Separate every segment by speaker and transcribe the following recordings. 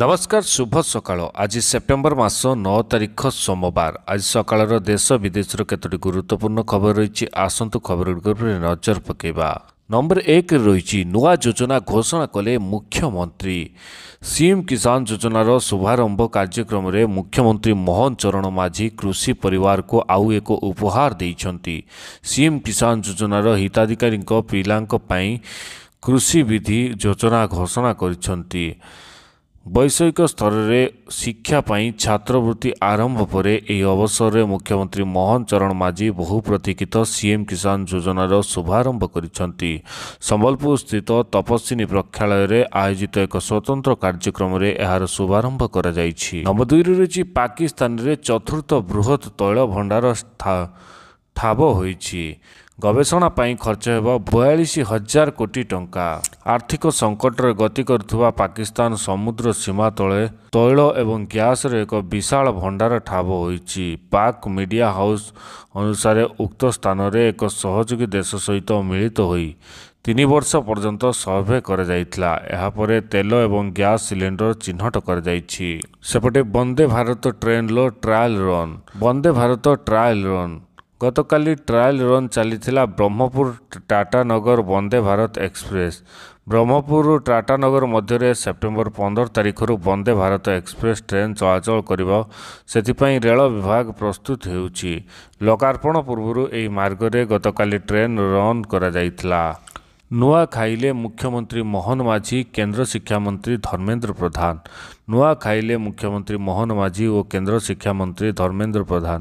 Speaker 1: ନମସ୍କାର ଶୁଭ ସକାଳ ଆଜି ସେପ୍ଟେମ୍ବର ମାସ ନଅ ତାରିଖ ସୋମବାର ଆଜି ସକାଳର ଦେଶ ବିଦେଶର କେତୋଟି ଗୁରୁତ୍ୱପୂର୍ଣ୍ଣ ଖବର ରହିଛି ଆସନ୍ତୁ ଖବରଗୁଡ଼ିକ ଉପରେ ନଜର ପକାଇବା ନମ୍ବର ଏକରେ ରହିଛି ନୂଆ ଯୋଜନା ଘୋଷଣା କଲେ ମୁଖ୍ୟମନ୍ତ୍ରୀ ସିମ୍ କିଷାନ ଯୋଜନାର ଶୁଭାରମ୍ଭ କାର୍ଯ୍ୟକ୍ରମରେ ମୁଖ୍ୟମନ୍ତ୍ରୀ ମୋହନ ଚରଣ ମାଝୀ କୃଷି ପରିବାରକୁ ଆଉ ଏକ ଉପହାର ଦେଇଛନ୍ତି ସିମ୍ କିଷାନ ଯୋଜନାର ହିତାଧିକାରୀଙ୍କ ପିଲାଙ୍କ ପାଇଁ କୃଷିବିଧି ଯୋଜନା ଘୋଷଣା କରିଛନ୍ତି ବୈଷୟିକ ସ୍ତରରେ ଶିକ୍ଷା ପାଇଁ ଛାତ୍ରବୃତ୍ତି ଆରମ୍ଭ ପରେ ଏହି ଅବସରରେ ମୁଖ୍ୟମନ୍ତ୍ରୀ ମୋହନ ଚରଣ ମାଝୀ ବହୁ ପ୍ରତୀକ୍ଷିତ ସିଏମ୍ କିଷାନ ଯୋଜନାର ଶୁଭାରମ୍ଭ କରିଛନ୍ତି ସମ୍ବଲପୁର ସ୍ଥିତ ତପସ୍ୱିନୀ ପ୍ରକ୍ଷାଳୟରେ ଆୟୋଜିତ ଏକ ସ୍ୱତନ୍ତ୍ର କାର୍ଯ୍ୟକ୍ରମରେ ଏହାର ଶୁଭାରମ୍ଭ କରାଯାଇଛି ନମ୍ବର ଦୁଇରେ ରହିଛି ପାକିସ୍ତାନରେ ଚତୁର୍ଥ ବୃହତ୍ ତୈଳ ଭଣ୍ଡାର ଠାବ ହୋଇଛି ଗବେଷଣା ପାଇଁ ଖର୍ଚ୍ଚ ହେବ ବୟାଳିଶ ହଜାର କୋଟି ଟଙ୍କା ଆର୍ଥିକ ସଙ୍କଟରେ ଗତି କରୁଥିବା ପାକିସ୍ତାନ ସମୁଦ୍ର ସୀମା ତଳେ ତୈଳ ଏବଂ ଗ୍ୟାସ୍ର ଏକ ବିଶାଳ ଭଣ୍ଡାର ଠାବ ହୋଇଛି ପାକ୍ ମିଡ଼ିଆ ହାଉସ୍ ଅନୁସାରେ ଉକ୍ତ ସ୍ଥାନରେ ଏକ ସହଯୋଗୀ ଦେଶ ସହିତ ମିଳିତ ହୋଇ ତିନି ବର୍ଷ ପର୍ଯ୍ୟନ୍ତ ସର୍ଭେ କରାଯାଇଥିଲା ଏହାପରେ ତେଲ ଏବଂ ଗ୍ୟାସ୍ ସିଲିଣ୍ଡର ଚିହ୍ନଟ କରାଯାଇଛି ସେପଟେ ବନ୍ଦେ ଭାରତ ଟ୍ରେନ୍ର trial run Vande Bharat trial run ଗତକାଲି ଟ୍ରାଏଲ୍ ରନ୍ ଚାଲିଥିଲା ବ୍ରହ୍ମପୁର ଟାଟାନଗର ବନ୍ଦେ ଭାରତ ଏକ୍ସପ୍ରେସ୍ ବ୍ରହ୍ମପୁରରୁ ଟାଟାନଗର ମଧ୍ୟରେ ସେପ୍ଟେମ୍ବର ପନ୍ଦର ତାରିଖରୁ ବନ୍ଦେ ଭାରତ ଏକ୍ସପ୍ରେସ୍ ଟ୍ରେନ୍ ଚଳାଚଳ କରିବ ସେଥିପାଇଁ ରେଳ ବିଭାଗ ପ୍ରସ୍ତୁତ ହେଉଛି ଲୋକାର୍ପଣ ପୂର୍ବରୁ ଏହି ମାର୍ଗରେ ଗତକାଲି ଟ୍ରେନ୍ ରନ୍ କରାଯାଇଥିଲା ନୂଆ ଖାଇଲେ ମୁଖ୍ୟମନ୍ତ୍ରୀ ମୋହନ ମାଝୀ କେନ୍ଦ୍ର ଶିକ୍ଷାମନ୍ତ୍ରୀ ଧର୍ମେନ୍ଦ୍ର ପ୍ରଧାନ ନୂଆ ଖାଇଲେ ମୁଖ୍ୟମନ୍ତ୍ରୀ ମୋହନ ମାଝୀ ଓ କେନ୍ଦ୍ର ଶିକ୍ଷାମନ୍ତ୍ରୀ ଧର୍ମେନ୍ଦ୍ର ପ୍ରଧାନ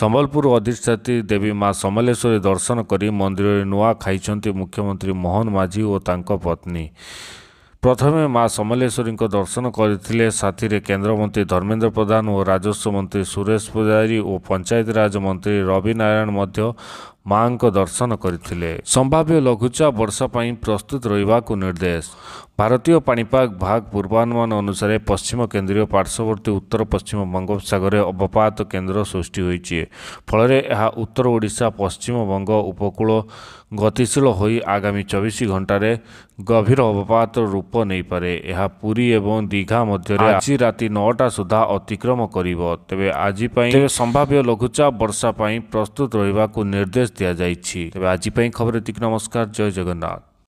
Speaker 1: ସମ୍ବଲପୁର ଅଧିଷ୍ଠାତ୍ରୀ ଦେବୀ ମା ସମଲେଶ୍ୱରୀ ଦର୍ଶନ କରି ମନ୍ଦିରରେ ନୂଆ ଖାଇଛନ୍ତି ମୁଖ୍ୟମନ୍ତ୍ରୀ ମୋହନ ମାଝୀ ଓ ତାଙ୍କ ପତ୍ନୀ ପ୍ରଥମେ ମା ସମଲେଶ୍ୱରୀଙ୍କ ଦର୍ଶନ କରିଥିଲେ ସାଥିରେ କେନ୍ଦ୍ରମନ୍ତ୍ରୀ ଧର୍ମେନ୍ଦ୍ର ପ୍ରଧାନ ଓ ରାଜସ୍ୱ ମନ୍ତ୍ରୀ ସୁରେଶ ପୂଜାରୀ ଓ ପଞ୍ଚାୟତିରାଜ ମନ୍ତ୍ରୀ ରବି ନାରାୟଣ ମଧ୍ୟ ମାଙ୍କ ଦର୍ଶନ କରିଥିଲେ ସମ୍ଭାବ୍ୟ ଲଘୁଚାପ ବର୍ଷା ପାଇଁ ପ୍ରସ୍ତୁତ ରହିବାକୁ ନିର୍ଦ୍ଦେଶ ଭାରତୀୟ ପାଣିପାଗ ବିଭାଗ ପୂର୍ବାନୁମାନ ଅନୁସାରେ ପଶ୍ଚିମ କେନ୍ଦ୍ରୀୟ ପାର୍ଶ୍ୱବର୍ତ୍ତୀ ଉତ୍ତର ପଶ୍ଚିମ ବଙ୍ଗୋପସାଗରରେ ଅବପାତ କେନ୍ଦ୍ର ସୃଷ୍ଟି ହୋଇଛି ଫଳରେ ଏହା ଉତ୍ତର ଓଡ଼ିଶା ପଶ୍ଚିମବଙ୍ଗ ଉପକୂଳ ଗତିଶୀଳ ହୋଇ ଆଗାମୀ ଚବିଶ ଘଣ୍ଟାରେ ଗଭୀର ଅବପାତର ରୂପ ନେଇପାରେ ଏହା ପୁରୀ ଏବଂ ଦୀଘା ମଧ୍ୟରେ ଆଜି ରାତି ନଅଟା ସୁଦ୍ଧା ଅତିକ୍ରମ କରିବ ତେବେ ଆଜି ପାଇଁ ତେବେ ସମ୍ଭାବ୍ୟ ଲଘୁଚାପ ବର୍ଷା ପାଇଁ ପ୍ରସ୍ତୁତ ରହିବାକୁ ନିର୍ଦ୍ଦେଶ ଦିଆଯାଇଛି ତେବେ ଆଜି ପାଇଁ ଖବର ଏତିକି ନମସ୍କାର ଜୟ ଜଗନ୍ନାଥ